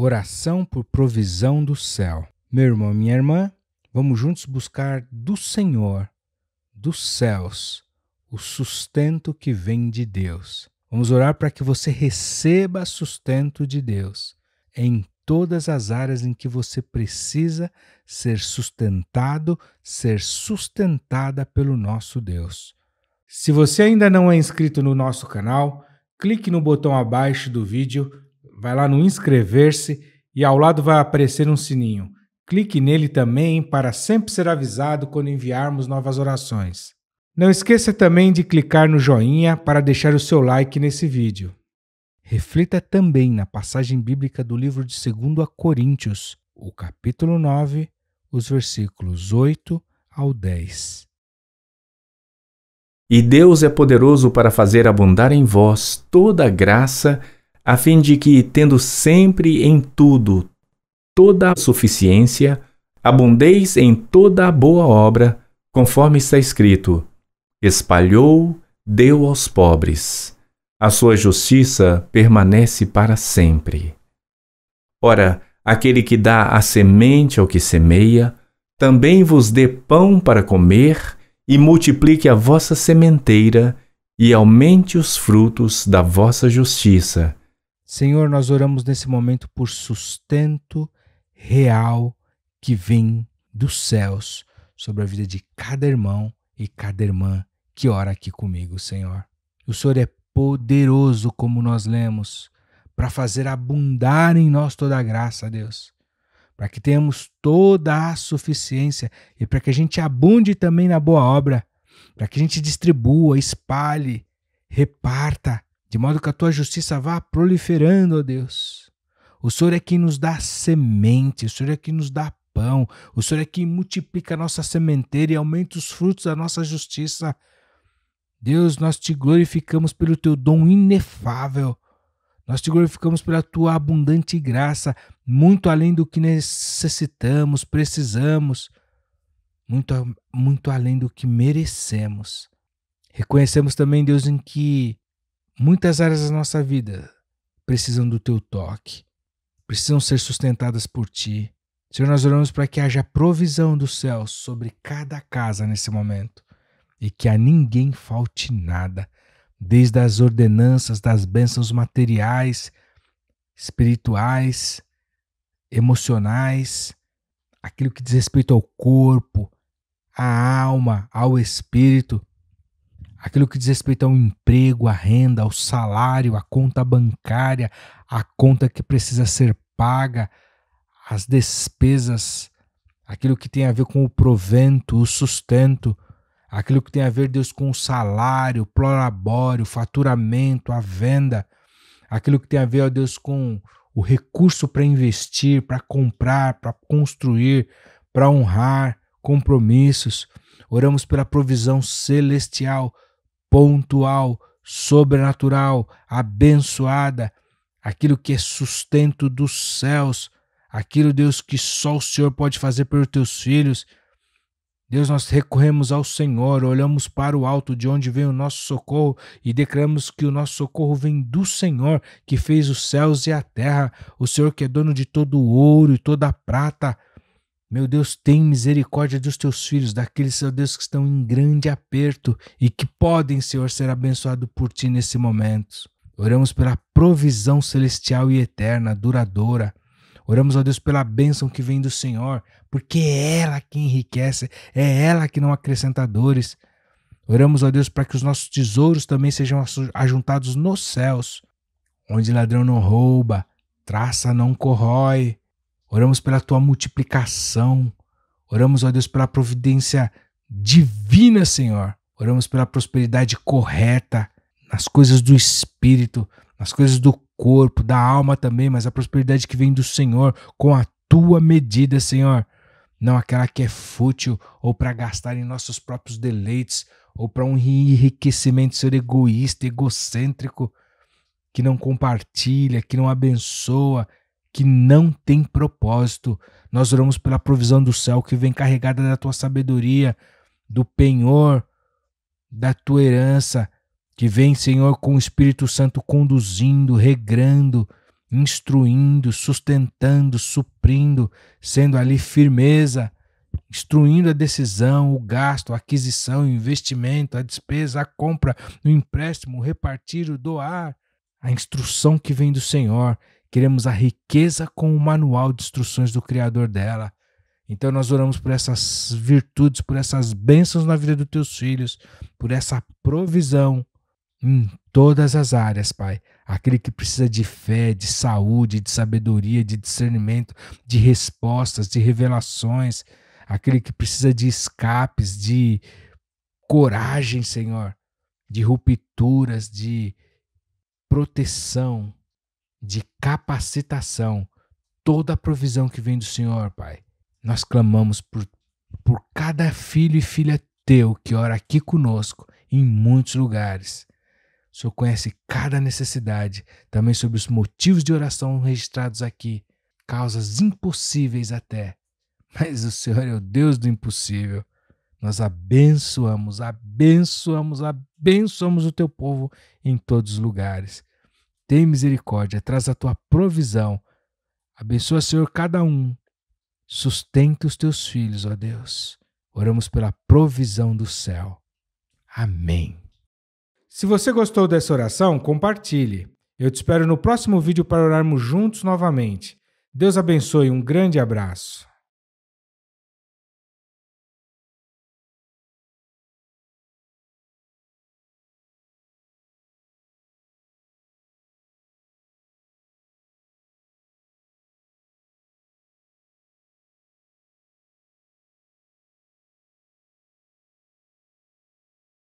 Oração por provisão do céu. Meu irmão, minha irmã, vamos juntos buscar do Senhor, dos céus, o sustento que vem de Deus. Vamos orar para que você receba sustento de Deus em todas as áreas em que você precisa ser sustentado, ser sustentada pelo nosso Deus. Se você ainda não é inscrito no nosso canal, clique no botão abaixo do vídeo Vai lá no inscrever-se e ao lado vai aparecer um sininho. Clique nele também para sempre ser avisado quando enviarmos novas orações. Não esqueça também de clicar no joinha para deixar o seu like nesse vídeo. Reflita também na passagem bíblica do livro de 2 Coríntios, o capítulo 9, os versículos 8 ao 10. E Deus é poderoso para fazer abundar em vós toda graça a fim de que, tendo sempre em tudo toda a suficiência, abundeis em toda a boa obra, conforme está escrito: espalhou, deu aos pobres. A sua justiça permanece para sempre. Ora, aquele que dá a semente ao que semeia, também vos dê pão para comer, e multiplique a vossa sementeira, e aumente os frutos da vossa justiça, Senhor, nós oramos nesse momento por sustento real que vem dos céus sobre a vida de cada irmão e cada irmã que ora aqui comigo, Senhor. O Senhor é poderoso, como nós lemos, para fazer abundar em nós toda a graça, Deus, para que tenhamos toda a suficiência e para que a gente abunde também na boa obra, para que a gente distribua, espalhe, reparta de modo que a tua justiça vá proliferando, ó Deus. O Senhor é quem nos dá semente, o Senhor é quem nos dá pão, o Senhor é quem multiplica a nossa sementeira e aumenta os frutos da nossa justiça. Deus, nós te glorificamos pelo teu dom inefável. Nós te glorificamos pela tua abundante graça, muito além do que necessitamos, precisamos, muito, muito além do que merecemos. Reconhecemos também, Deus, em que Muitas áreas da nossa vida precisam do teu toque, precisam ser sustentadas por ti. Senhor, nós oramos para que haja provisão do céu sobre cada casa nesse momento e que a ninguém falte nada, desde as ordenanças, das bênçãos materiais, espirituais, emocionais, aquilo que diz respeito ao corpo, à alma, ao espírito, aquilo que diz respeito ao emprego, à renda, ao salário, à conta bancária, à conta que precisa ser paga, às despesas, aquilo que tem a ver com o provento, o sustento, aquilo que tem a ver, Deus, com o salário, o prolabório, o faturamento, a venda, aquilo que tem a ver, ó Deus, com o recurso para investir, para comprar, para construir, para honrar compromissos. Oramos pela provisão celestial pontual, sobrenatural, abençoada, aquilo que é sustento dos céus, aquilo, Deus, que só o Senhor pode fazer pelos teus filhos. Deus, nós recorremos ao Senhor, olhamos para o alto de onde vem o nosso socorro e declaramos que o nosso socorro vem do Senhor, que fez os céus e a terra, o Senhor que é dono de todo o ouro e toda a prata. Meu Deus, tem misericórdia dos teus filhos, daqueles, ó Deus, que estão em grande aperto e que podem, Senhor, ser abençoados por ti nesse momento. Oramos pela provisão celestial e eterna, duradoura. Oramos, ó Deus, pela bênção que vem do Senhor, porque é ela que enriquece, é ela que não acrescenta dores. Oramos, ó Deus, para que os nossos tesouros também sejam ajuntados nos céus, onde ladrão não rouba, traça não corrói, Oramos pela tua multiplicação. Oramos, ó Deus, pela providência divina, Senhor. Oramos pela prosperidade correta nas coisas do espírito, nas coisas do corpo, da alma também, mas a prosperidade que vem do Senhor com a tua medida, Senhor. Não aquela que é fútil ou para gastar em nossos próprios deleites ou para um enriquecimento, Senhor, egoísta, egocêntrico, que não compartilha, que não abençoa, que não tem propósito. Nós oramos pela provisão do céu que vem carregada da tua sabedoria, do penhor, da tua herança, que vem, Senhor, com o Espírito Santo conduzindo, regrando, instruindo, sustentando, suprindo, sendo ali firmeza, instruindo a decisão, o gasto, a aquisição, o investimento, a despesa, a compra, o empréstimo, o repartir, o doar. A instrução que vem do Senhor Queremos a riqueza com o manual de instruções do Criador dela. Então nós oramos por essas virtudes, por essas bênçãos na vida dos teus filhos, por essa provisão em todas as áreas, Pai. Aquele que precisa de fé, de saúde, de sabedoria, de discernimento, de respostas, de revelações. Aquele que precisa de escapes, de coragem, Senhor, de rupturas, de proteção, de capacitação, toda a provisão que vem do Senhor, Pai. Nós clamamos por, por cada filho e filha teu que ora aqui conosco, em muitos lugares. O Senhor conhece cada necessidade, também sobre os motivos de oração registrados aqui, causas impossíveis até. Mas o Senhor é o Deus do impossível. Nós abençoamos, abençoamos, abençoamos o teu povo em todos os lugares tem misericórdia, traz a tua provisão. Abençoa, Senhor, cada um. Sustenta os teus filhos, ó Deus. Oramos pela provisão do céu. Amém. Se você gostou dessa oração, compartilhe. Eu te espero no próximo vídeo para orarmos juntos novamente. Deus abençoe, um grande abraço.